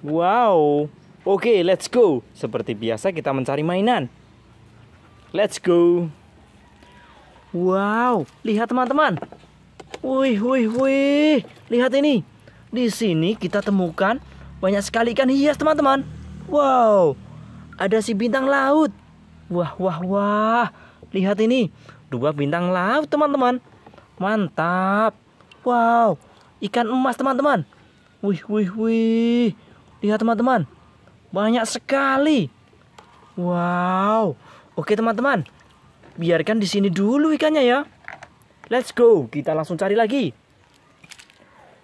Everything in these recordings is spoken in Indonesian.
Wow. Oke, okay, let's go. Seperti biasa kita mencari mainan. Let's go. Wow, lihat teman-teman. Wih, wih, wih. Lihat ini. Di sini kita temukan banyak sekali ikan hias, teman-teman. Wow. Ada si bintang laut. Wah, wah, wah. Lihat ini. Dua bintang laut, teman-teman. Mantap. Wow. Ikan emas, teman-teman. Wih, wih, wih. Lihat teman-teman, banyak sekali. Wow. Oke teman-teman, biarkan di sini dulu ikannya ya. Let's go, kita langsung cari lagi.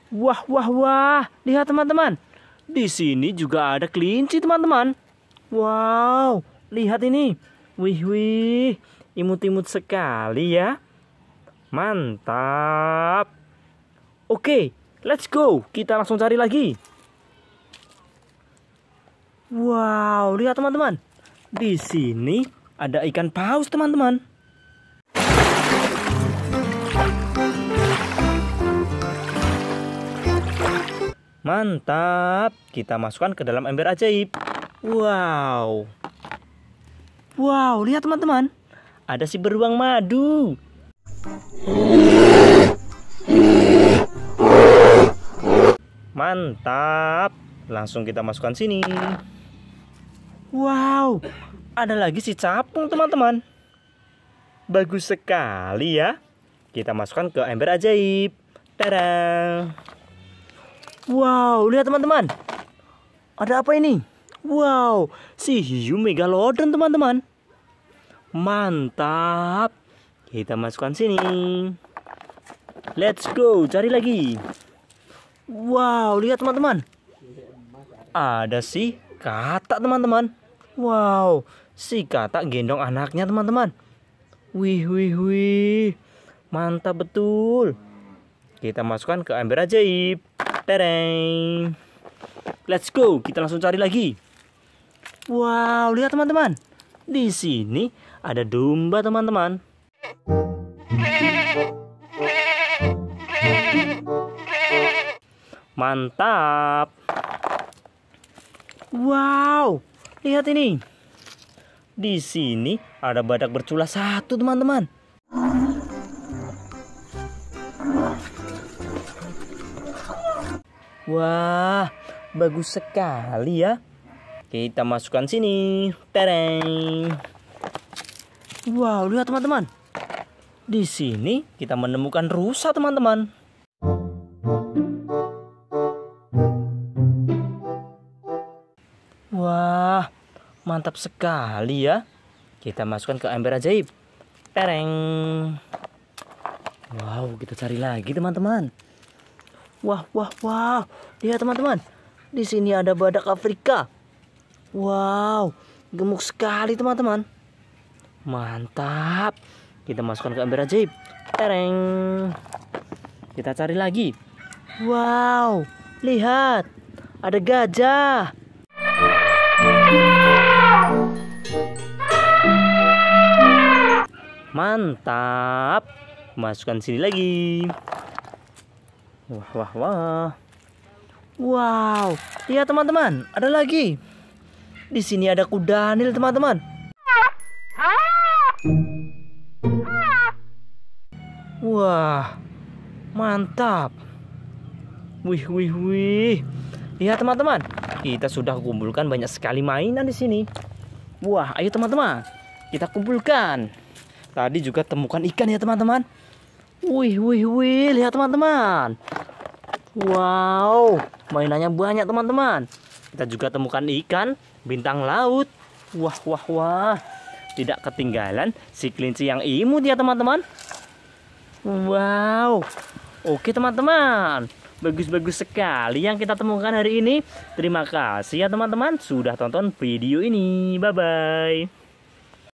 Wah, wah, wah. Lihat teman-teman. Di sini juga ada kelinci teman-teman. Wow, lihat ini. Wih, wih. Imut-imut sekali ya. Mantap. Oke, let's go. Kita langsung cari lagi. Wow, lihat teman-teman. Di sini ada ikan paus, teman-teman. Mantap. Kita masukkan ke dalam ember ajaib. Wow. Wow, lihat teman-teman. Ada si beruang madu. Mantap. Langsung kita masukkan sini. Wow, ada lagi si capung teman-teman. Bagus sekali ya. Kita masukkan ke ember ajaib. Tada. Wow, lihat teman-teman. Ada apa ini? Wow, si hiu megalodon teman-teman. Mantap. Kita masukkan sini. Let's go, cari lagi. Wow, lihat teman-teman. Ada sih kata teman-teman. Wow, si kata gendong anaknya teman-teman. Wih, wih, wih. Mantap betul. Kita masukkan ke ember ajaib. Tereng. Let's go, kita langsung cari lagi. Wow, lihat teman-teman. Di sini ada domba teman-teman. Mantap. Wow, Lihat ini. Di sini ada badak bercula satu, teman-teman. Wah, bagus sekali ya. Kita masukkan sini. Tereng. Wow, lihat teman-teman. Di sini kita menemukan rusa, teman-teman. Mantap sekali ya. Kita masukkan ke ember ajaib. tereng Wow, kita cari lagi teman-teman. Wah, wah, wah. Lihat teman-teman. Di sini ada badak Afrika. Wow, gemuk sekali teman-teman. Mantap. Kita masukkan ke ember ajaib. Tereng. Kita cari lagi. Wow, lihat. Ada gajah. mantap masukkan sini lagi wah wah wah wow lihat teman-teman ada lagi di sini ada kudanil teman-teman wah mantap wih wih wih lihat teman-teman kita sudah kumpulkan banyak sekali mainan di sini wah ayo teman-teman kita kumpulkan Tadi juga temukan ikan ya teman-teman. Wih, wih, wih, lihat teman-teman. Wow, mainannya banyak teman-teman. Kita juga temukan ikan bintang laut. Wah, wah, wah. Tidak ketinggalan si kelinci yang imut ya teman-teman. Wow. Oke teman-teman. Bagus-bagus sekali yang kita temukan hari ini. Terima kasih ya teman-teman sudah tonton video ini. Bye-bye.